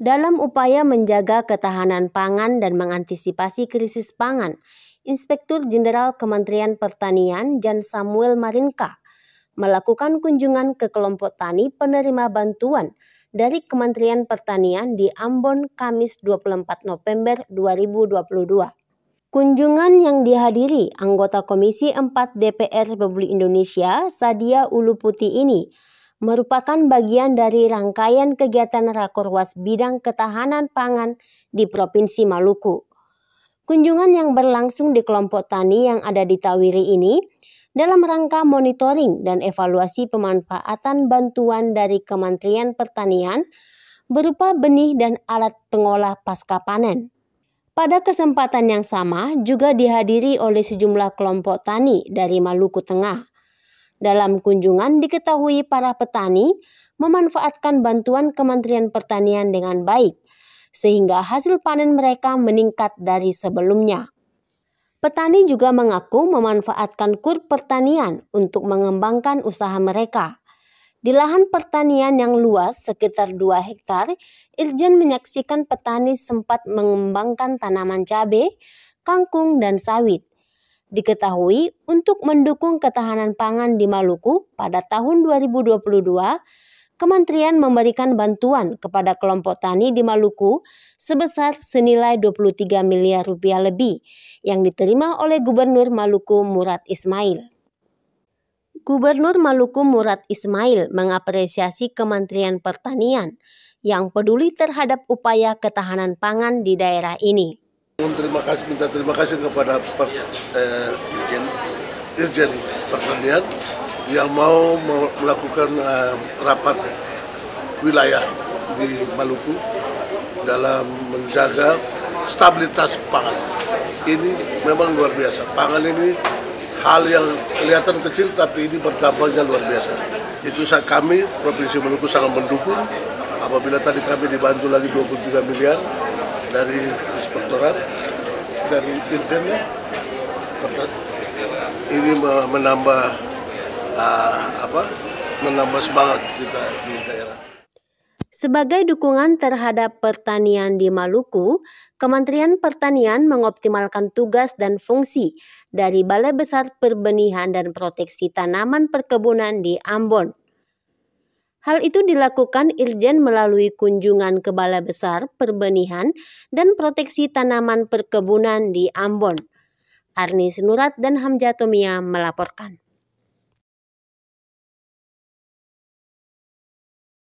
Dalam upaya menjaga ketahanan pangan dan mengantisipasi krisis pangan, Inspektur Jenderal Kementerian Pertanian Jan Samuel Marinka melakukan kunjungan ke kelompok tani penerima bantuan dari Kementerian Pertanian di Ambon Kamis 24 November 2022. Kunjungan yang dihadiri anggota Komisi 4 DPR Republik Indonesia Sadia Ulu Putih ini merupakan bagian dari rangkaian kegiatan Rakorwas Bidang Ketahanan Pangan di Provinsi Maluku. Kunjungan yang berlangsung di kelompok tani yang ada di Tawiri ini dalam rangka monitoring dan evaluasi pemanfaatan bantuan dari Kementerian Pertanian berupa benih dan alat pengolah pasca panen. Pada kesempatan yang sama juga dihadiri oleh sejumlah kelompok tani dari Maluku Tengah. Dalam kunjungan diketahui para petani memanfaatkan bantuan Kementerian Pertanian dengan baik, sehingga hasil panen mereka meningkat dari sebelumnya. Petani juga mengaku memanfaatkan kur pertanian untuk mengembangkan usaha mereka. Di lahan pertanian yang luas sekitar 2 hektar, Irjen menyaksikan petani sempat mengembangkan tanaman cabai, kangkung, dan sawit diketahui untuk mendukung ketahanan pangan di Maluku pada tahun 2022, Kementerian memberikan bantuan kepada kelompok tani di Maluku sebesar senilai 23 miliar rupiah lebih yang diterima oleh Gubernur Maluku Murad Ismail. Gubernur Maluku Murad Ismail mengapresiasi Kementerian Pertanian yang peduli terhadap upaya ketahanan pangan di daerah ini. Terima kasih, minta terima kasih kepada per, eh, Irjen Pertanian yang mau melakukan eh, rapat wilayah di Maluku dalam menjaga stabilitas pangan. Ini memang luar biasa. Pangan ini hal yang kelihatan kecil tapi ini berdampaknya luar biasa. Itu saya kami Provinsi Maluku sangat mendukung apabila tadi kami dibantu lagi 23 miliar dari inspektorat dari Irjennya Ini menambah uh, apa? Menambah semangat kita di daerah. Sebagai dukungan terhadap pertanian di Maluku, Kementerian Pertanian mengoptimalkan tugas dan fungsi dari Balai Besar Perbenihan dan Proteksi Tanaman Perkebunan di Ambon Hal itu dilakukan Irjen melalui kunjungan ke balai Besar, Perbenihan, dan Proteksi Tanaman Perkebunan di Ambon. Arnis Nurat dan Hamjatomia melaporkan.